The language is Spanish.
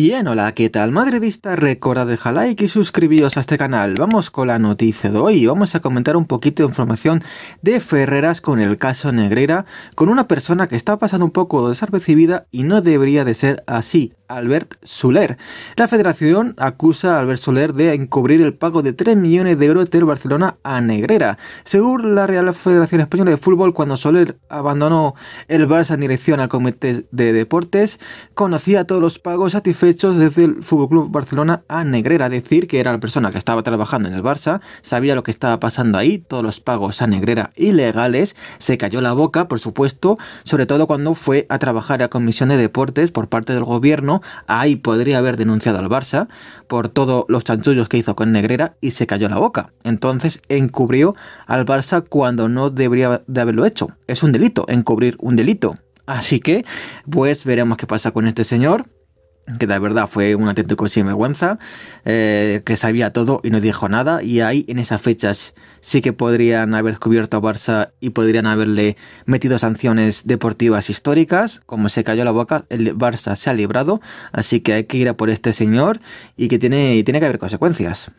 Bien, hola, ¿qué tal? Madridista, recuerda dejar like y suscribiros a este canal. Vamos con la noticia de hoy. Vamos a comentar un poquito de información de Ferreras con el caso Negrera, con una persona que está pasando un poco desapercibida y no debería de ser así. Albert Soler. La federación acusa a Albert Soler de encubrir el pago de 3 millones de euros del Barcelona a Negrera. Según la Real Federación Española de Fútbol, cuando Soler abandonó el Barça en dirección al Comité de Deportes, conocía todos los pagos satisfechos desde el Club Barcelona a Negrera. Es decir, que era la persona que estaba trabajando en el Barça, sabía lo que estaba pasando ahí, todos los pagos a Negrera ilegales, se cayó la boca, por supuesto, sobre todo cuando fue a trabajar a Comisión de Deportes por parte del gobierno ahí podría haber denunciado al Barça por todos los chanchullos que hizo con Negrera y se cayó la boca. Entonces encubrió al Barça cuando no debería de haberlo hecho. Es un delito, encubrir un delito. Así que, pues veremos qué pasa con este señor que de verdad fue un auténtico sinvergüenza, eh, que sabía todo y no dijo nada, y ahí en esas fechas sí que podrían haber cubierto a Barça y podrían haberle metido sanciones deportivas históricas, como se cayó la boca, el Barça se ha librado, así que hay que ir a por este señor y que tiene, tiene que haber consecuencias.